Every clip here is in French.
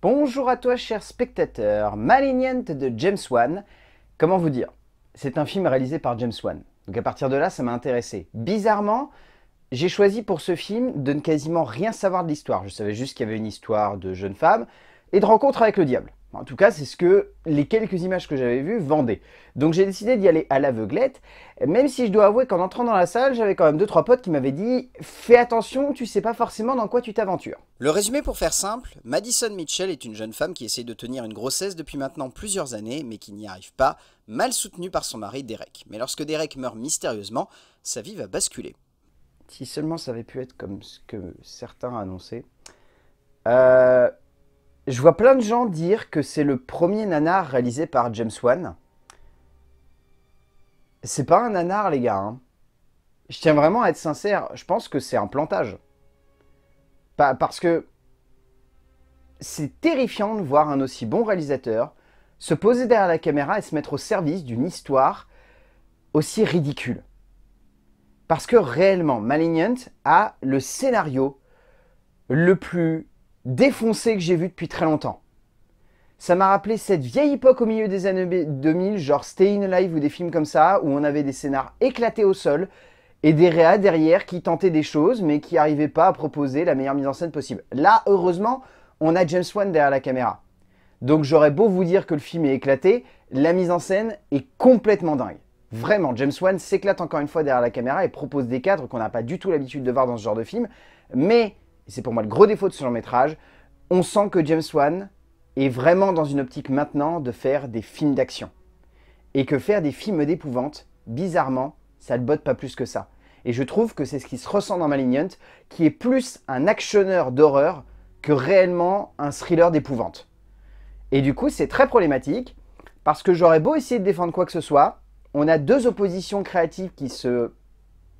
Bonjour à toi cher spectateur, Malignante de James Wan. Comment vous dire C'est un film réalisé par James Wan. Donc à partir de là, ça m'a intéressé. Bizarrement, j'ai choisi pour ce film de ne quasiment rien savoir de l'histoire. Je savais juste qu'il y avait une histoire de jeune femme et de rencontre avec le diable. En tout cas, c'est ce que les quelques images que j'avais vues vendaient. Donc j'ai décidé d'y aller à l'aveuglette, même si je dois avouer qu'en entrant dans la salle, j'avais quand même deux, trois potes qui m'avaient dit « Fais attention, tu sais pas forcément dans quoi tu t'aventures ». Le résumé pour faire simple, Madison Mitchell est une jeune femme qui essaie de tenir une grossesse depuis maintenant plusieurs années, mais qui n'y arrive pas, mal soutenue par son mari Derek. Mais lorsque Derek meurt mystérieusement, sa vie va basculer. Si seulement ça avait pu être comme ce que certains annonçaient... Euh je vois plein de gens dire que c'est le premier nanar réalisé par James Wan. C'est pas un nanar, les gars. Hein. Je tiens vraiment à être sincère. Je pense que c'est un plantage. parce que c'est terrifiant de voir un aussi bon réalisateur se poser derrière la caméra et se mettre au service d'une histoire aussi ridicule. Parce que réellement, Malignant a le scénario le plus défoncé que j'ai vu depuis très longtemps. Ça m'a rappelé cette vieille époque au milieu des années 2000, genre Stay in Alive ou des films comme ça, où on avait des scénars éclatés au sol et des réas derrière qui tentaient des choses mais qui n'arrivaient pas à proposer la meilleure mise en scène possible. Là, heureusement, on a James Wan derrière la caméra. Donc j'aurais beau vous dire que le film est éclaté, la mise en scène est complètement dingue. Vraiment, James Wan s'éclate encore une fois derrière la caméra et propose des cadres qu'on n'a pas du tout l'habitude de voir dans ce genre de film, mais et c'est pour moi le gros défaut de ce long métrage, on sent que James Wan est vraiment dans une optique maintenant de faire des films d'action. Et que faire des films d'épouvante, bizarrement, ça ne botte pas plus que ça. Et je trouve que c'est ce qui se ressent dans Malignant, qui est plus un actionneur d'horreur que réellement un thriller d'épouvante. Et du coup, c'est très problématique, parce que j'aurais beau essayer de défendre quoi que ce soit, on a deux oppositions créatives qui se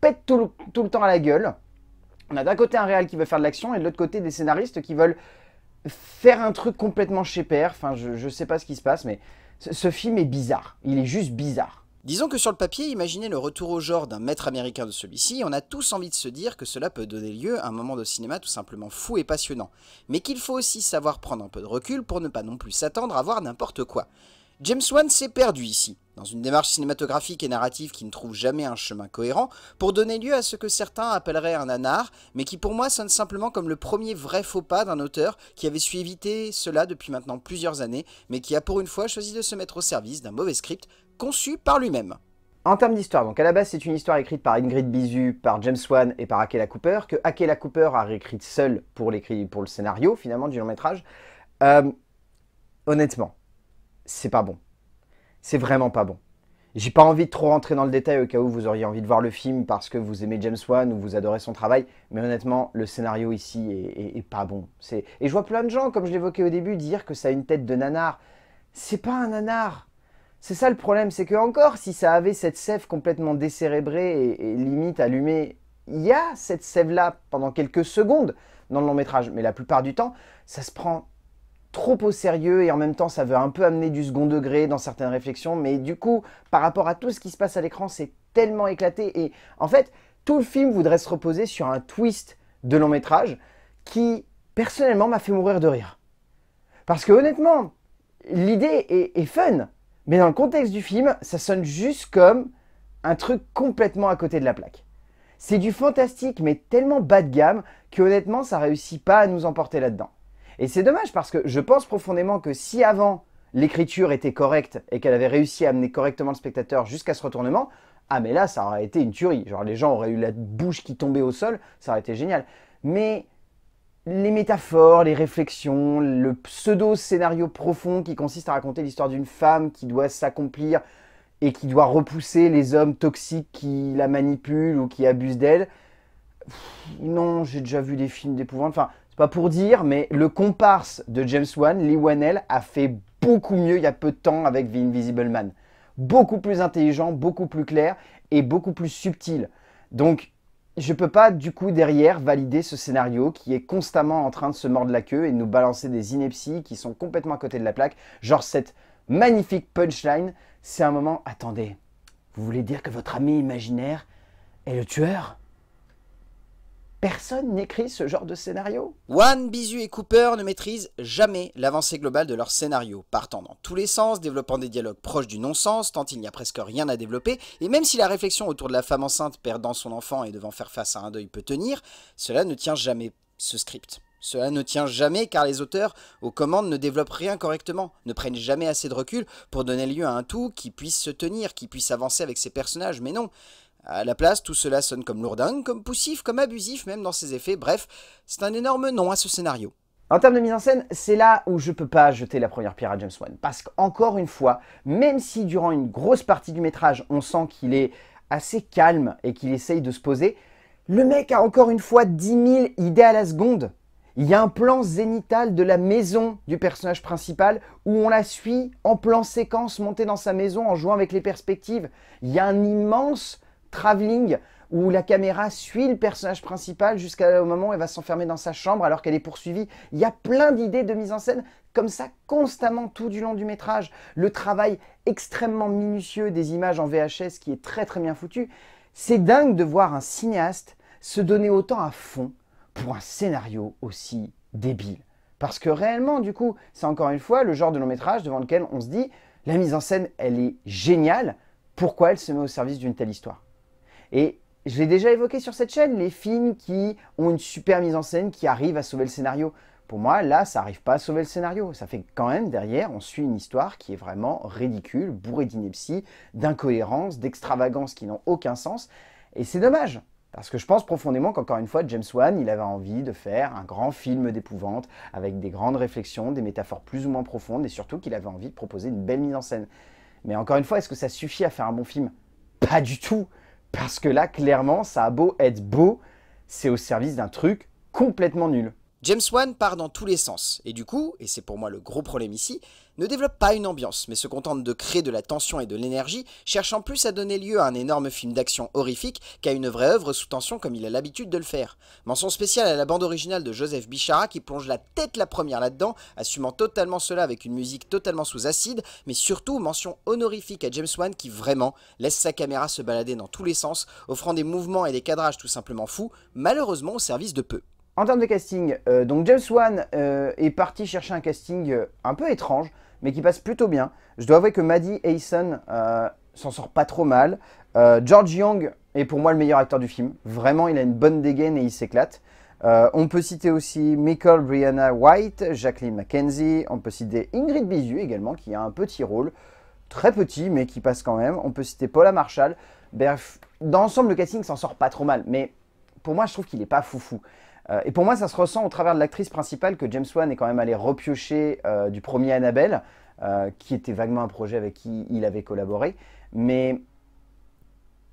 pètent tout le temps à la gueule, on a d'un côté un réal qui veut faire de l'action et de l'autre côté des scénaristes qui veulent faire un truc complètement chez père. Enfin, je, sais pas ce qui se passe, mais ce film est bizarre. Il est juste bizarre. Disons que sur le papier, imaginez le retour au genre d'un maître américain de celui-ci, on a tous envie de se dire que cela peut donner lieu à un moment de cinéma tout simplement fou et passionnant, mais qu'il faut aussi savoir prendre un peu de recul pour ne pas non plus s'attendre à voir n'importe quoi. James Wan s'est perdu ici, dans une démarche cinématographique et narrative qui ne trouve jamais un chemin cohérent, pour donner lieu à ce que certains appelleraient un anard, mais qui pour moi sonne simplement comme le premier vrai faux pas d'un auteur qui avait su éviter cela depuis maintenant plusieurs années, mais qui a pour une fois choisi de se mettre au service d'un mauvais script conçu par lui-même. En termes d'histoire, donc à la base c'est une histoire écrite par Ingrid Bizu, par James Wan et par Akela Cooper, que Akela Cooper a réécrite seule pour, pour le scénario finalement du long métrage. Euh, honnêtement, c'est pas bon. C'est vraiment pas bon. J'ai pas envie de trop rentrer dans le détail au cas où vous auriez envie de voir le film parce que vous aimez James Wan ou vous adorez son travail, mais honnêtement, le scénario ici est, pas bon. Et je vois plein de gens, comme je l'évoquais au début, dire que ça a une tête de nanar. C'est pas un nanar C'est ça le problème, c'est que encore, si ça avait cette sève complètement décérébrée et limite allumée, il y a cette sève-là pendant quelques secondes dans le long métrage, mais la plupart du temps, ça se prend trop au sérieux et en même temps ça veut un peu amener du second degré dans certaines réflexions, mais du coup, par rapport à tout ce qui se passe à l'écran, c'est tellement éclaté et en fait, tout le film voudrait se reposer sur un twist de long métrage qui, personnellement, m'a fait mourir de rire. Parce que honnêtement, l'idée est, fun, mais dans le contexte du film, ça sonne juste comme un truc complètement à côté de la plaque. C'est du fantastique, mais tellement bas de gamme que honnêtement, ça réussit pas à nous emporter là-dedans. Et c'est dommage parce que je pense profondément que si avant l'écriture était correcte et qu'elle avait réussi à amener correctement le spectateur jusqu'à ce retournement, ah mais là ça aurait été une tuerie. Genre les gens auraient eu la bouche qui tombait au sol, ça aurait été génial. Mais les métaphores, les réflexions, le pseudo-scénario profond qui consiste à raconter l'histoire d'une femme qui doit s'accomplir et qui doit repousser les hommes toxiques qui la manipulent ou qui abusent d'elle. Non, j'ai déjà vu des films d'épouvante. Enfin, pas pour dire, mais le comparse de James Wan, Lee Wanel a fait beaucoup mieux il y a peu de temps avec The Invisible Man. Beaucoup plus intelligent, beaucoup plus clair et beaucoup plus subtil. Donc, je peux pas du coup derrière valider ce scénario qui est constamment en train de se mordre la queue et nous balancer des inepties qui sont complètement à côté de la plaque. Genre cette magnifique punchline, c'est un moment, attendez, vous voulez dire que votre ami imaginaire est le tueur Personne n'écrit ce genre de scénario. One, Bizu et Cooper ne maîtrisent jamais l'avancée globale de leur scénario, partant dans tous les sens, développant des dialogues proches du non-sens, tant il n'y a presque rien à développer, et même si la réflexion autour de la femme enceinte perdant son enfant et devant faire face à un deuil peut tenir, cela ne tient jamais ce script. Cela ne tient jamais car les auteurs aux commandes ne développent rien correctement, ne prennent jamais assez de recul pour donner lieu à un tout qui puisse se tenir, qui puisse avancer avec ses personnages, mais non, à la place, tout cela sonne comme lourdingue, comme poussif, comme abusif, même dans ses effets. Bref, c'est un énorme non à ce scénario. En termes de mise en scène, c'est là où je ne peux pas jeter la première pierre à James Wan. Parce qu'encore une fois, même si durant une grosse partie du métrage, on sent qu'il est assez calme et qu'il essaye de se poser, le mec a encore une fois 10 000 idées à la seconde. Il y a un plan zénital de la maison du personnage principal où on la suit en plan séquence montée dans sa maison en jouant avec les perspectives. Il y a un immense Traveling où la caméra suit le personnage principal jusqu'au moment où elle va s'enfermer dans sa chambre alors qu'elle est poursuivie. Il y a plein d'idées de mise en scène comme ça constamment tout du long du métrage. Le travail extrêmement minutieux des images en VHS qui est très très bien foutu. C'est dingue de voir un cinéaste se donner autant à fond pour un scénario aussi débile. Parce que réellement, du coup, c'est encore une fois le genre de long métrage devant lequel on se dit la mise en scène, elle est géniale, pourquoi elle se met au service d'une telle histoire et je l'ai déjà évoqué sur cette chaîne, les films qui ont une super mise en scène, qui arrivent à sauver le scénario. Pour moi, là, ça n'arrive pas à sauver le scénario. Ça fait quand même, derrière, on suit une histoire qui est vraiment ridicule, bourrée d'inepties, d'incohérences, d'extravagances qui n'ont aucun sens. Et c'est dommage, parce que je pense profondément qu'encore une fois, James Wan, il avait envie de faire un grand film d'épouvante, avec des grandes réflexions, des métaphores plus ou moins profondes, et surtout qu'il avait envie de proposer une belle mise en scène. Mais encore une fois, est-ce que ça suffit à faire un bon film Pas du tout parce que là, clairement, ça a beau être beau, c'est au service d'un truc complètement nul. James Wan part dans tous les sens, et du coup, et c'est pour moi le gros problème ici, ne développe pas une ambiance, mais se contente de créer de la tension et de l'énergie, cherchant plus à donner lieu à un énorme film d'action horrifique qu'à une vraie œuvre sous tension comme il a l'habitude de le faire. Mention spéciale à la bande originale de Joseph Bichara qui plonge la tête la première là-dedans, assumant totalement cela avec une musique totalement sous acide, mais surtout mention honorifique à James Wan qui vraiment laisse sa caméra se balader dans tous les sens, offrant des mouvements et des cadrages tout simplement fous, malheureusement au service de peu. En termes de casting, euh, donc James Wan euh, est parti chercher un casting euh, un peu étrange, mais qui passe plutôt bien. Je dois avouer que Maddie Hayson s'en sort pas trop mal. George Young est pour moi le meilleur acteur du film. Vraiment, il a une bonne dégaine et il s'éclate. on peut citer aussi Michael Brianna White, Jacqueline Mackenzie. On peut citer Ingrid Bizu également, qui a un petit rôle, très petit, mais qui passe quand même. On peut citer Paula Marshall. Bref, dans l'ensemble, le casting s'en sort pas trop mal. Mais pour moi, je trouve qu'il est pas foufou. Euh, et pour moi, ça se ressent au travers de l'actrice principale que James Wan est quand même allé repiocher euh, du premier Annabelle, euh, qui était vaguement un projet avec qui il avait collaboré. Mais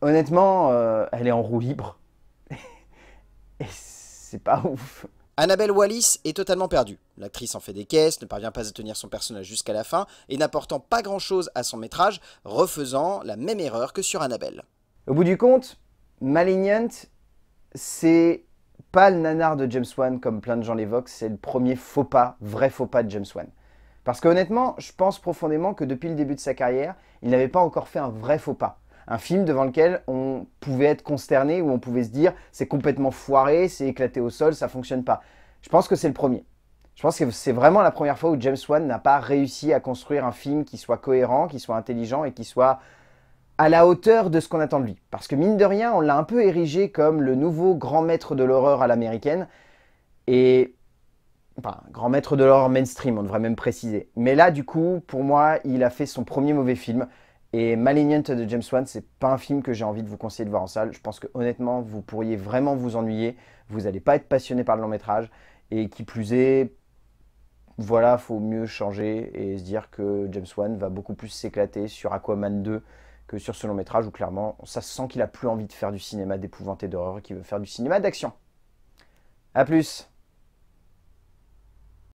honnêtement, elle est en roue libre. et c'est pas ouf. Annabelle Wallis est totalement perdue. L'actrice en fait des caisses, ne parvient pas à tenir son personnage jusqu'à la fin et n'apportant pas grand-chose à son métrage, refaisant la même erreur que sur Annabelle. Au bout du compte, Malignant, c'est pas le nanar de James Wan comme plein de gens l'évoquent, c'est le premier faux pas, vrai faux pas de James Wan. Parce que honnêtement, je pense profondément que depuis le début de sa carrière, il n'avait pas encore fait un vrai faux pas. Un film devant lequel on pouvait être consterné, où on pouvait se dire c'est complètement foiré, c'est éclaté au sol, ça fonctionne pas. Je pense que c'est le premier. Je pense que c'est vraiment la première fois où James Wan n'a pas réussi à construire un film qui soit cohérent, qui soit intelligent et qui soit à la hauteur de ce qu'on attend de lui. Parce que mine de rien, on l'a un peu érigé comme le nouveau grand maître de l'horreur à l'américaine. Et... Enfin, grand maître de l'horreur mainstream, on devrait même préciser. Mais là, du coup, pour moi, il a fait son premier mauvais film. Et Malignant de James Wan, c'est pas un film que j'ai envie de vous conseiller de voir en salle. Je pense que honnêtement, vous pourriez vraiment vous ennuyer. Vous n'allez pas être passionné par le long métrage. Et qui plus est, voilà, faut mieux changer et se dire que James Wan va beaucoup plus s'éclater sur Aquaman 2 que sur ce long métrage où clairement ça se sent qu'il a plus envie de faire du cinéma d'épouvante et d'horreur, qu'il veut faire du cinéma d'action. A plus